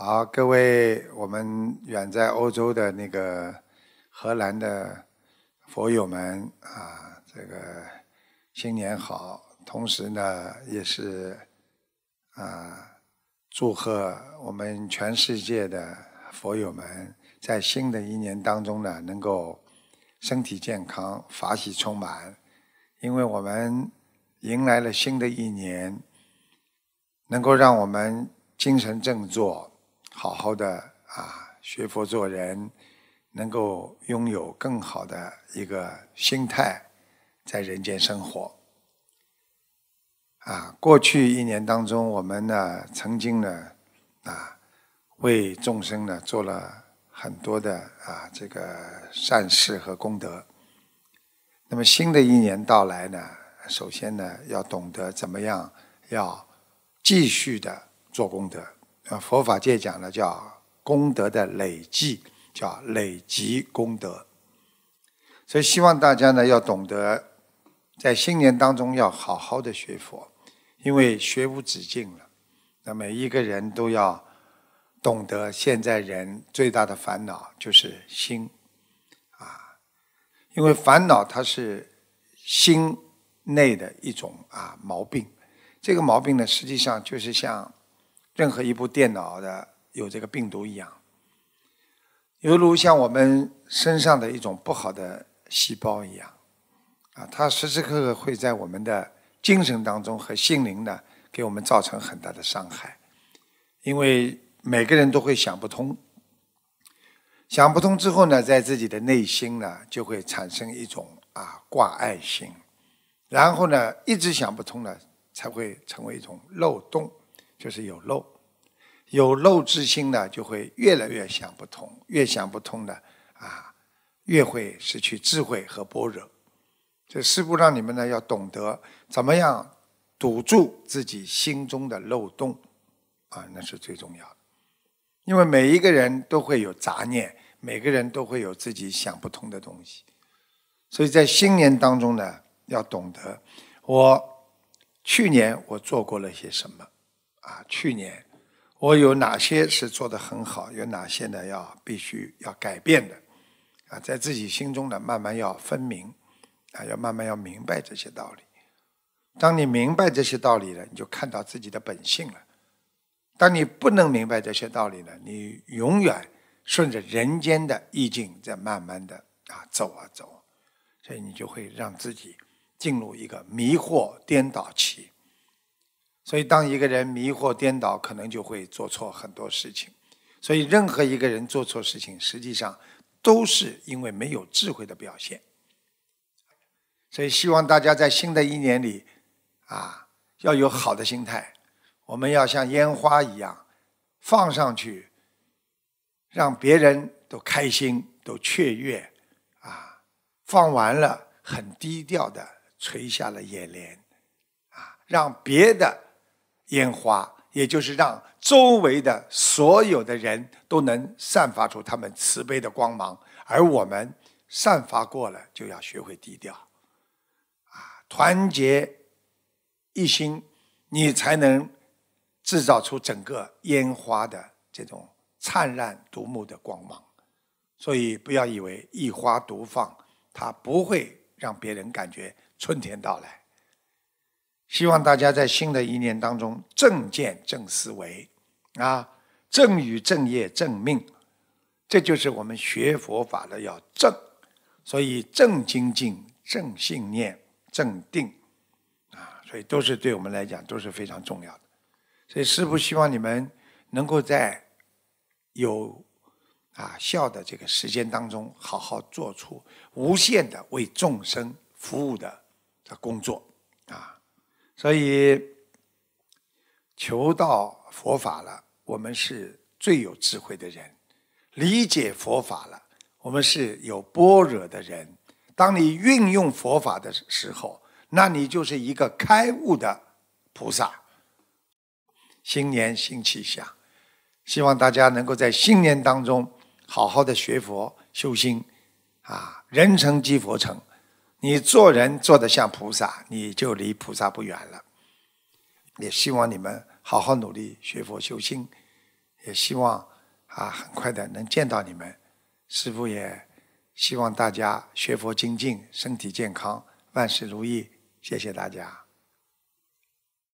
好，各位，我们远在欧洲的那个荷兰的佛友们啊，这个新年好！同时呢，也是啊，祝贺我们全世界的佛友们，在新的一年当中呢，能够身体健康，法喜充满。因为我们迎来了新的一年，能够让我们精神振作。好好的啊，学佛做人，能够拥有更好的一个心态，在人间生活。啊，过去一年当中，我们呢，曾经呢，啊，为众生呢做了很多的啊，这个善事和功德。那么新的一年到来呢，首先呢，要懂得怎么样，要继续的做功德。佛法界讲呢，叫功德的累积，叫累积功德。所以希望大家呢，要懂得在新年当中，要好好的学佛，因为学无止境了。那每一个人都要懂得，现在人最大的烦恼就是心啊，因为烦恼它是心内的一种啊毛病。这个毛病呢，实际上就是像。任何一部电脑的有这个病毒一样，犹如像我们身上的一种不好的细胞一样，啊，它时时刻刻会在我们的精神当中和心灵呢，给我们造成很大的伤害。因为每个人都会想不通，想不通之后呢，在自己的内心呢，就会产生一种啊挂碍心，然后呢，一直想不通呢，才会成为一种漏洞。就是有漏，有漏之心呢，就会越来越想不通，越想不通的啊，越会失去智慧和般若。这师父让你们呢，要懂得怎么样堵住自己心中的漏洞啊，那是最重要的。因为每一个人都会有杂念，每个人都会有自己想不通的东西，所以在新年当中呢，要懂得我去年我做过了些什么。啊，去年我有哪些是做得很好，有哪些呢要必须要改变的？啊，在自己心中呢慢慢要分明，啊，要慢慢要明白这些道理。当你明白这些道理了，你就看到自己的本性了。当你不能明白这些道理了，你永远顺着人间的意境在慢慢的啊走啊走，所以你就会让自己进入一个迷惑颠倒期。所以，当一个人迷惑颠倒，可能就会做错很多事情。所以，任何一个人做错事情，实际上都是因为没有智慧的表现。所以，希望大家在新的一年里，啊，要有好的心态。我们要像烟花一样放上去，让别人都开心、都雀跃，啊，放完了，很低调的垂下了眼帘，啊，让别的。烟花，也就是让周围的所有的人都能散发出他们慈悲的光芒，而我们散发过了，就要学会低调。啊，团结一心，你才能制造出整个烟花的这种灿烂夺目的光芒。所以，不要以为一花独放，它不会让别人感觉春天到来。希望大家在新的一年当中正见正思维，啊，正语正业正命，这就是我们学佛法的要正。所以正精进、正信念、正定，啊，所以都是对我们来讲都是非常重要的。所以师父希望你们能够在有啊孝的这个时间当中，好好做出无限的为众生服务的的工作啊。所以，求到佛法了，我们是最有智慧的人；理解佛法了，我们是有般若的人。当你运用佛法的时候，那你就是一个开悟的菩萨。新年新气象，希望大家能够在新年当中好好的学佛修心，啊，人成即佛成。你做人做的像菩萨，你就离菩萨不远了。也希望你们好好努力学佛修心，也希望啊很快的能见到你们。师傅也希望大家学佛精进，身体健康，万事如意。谢谢大家。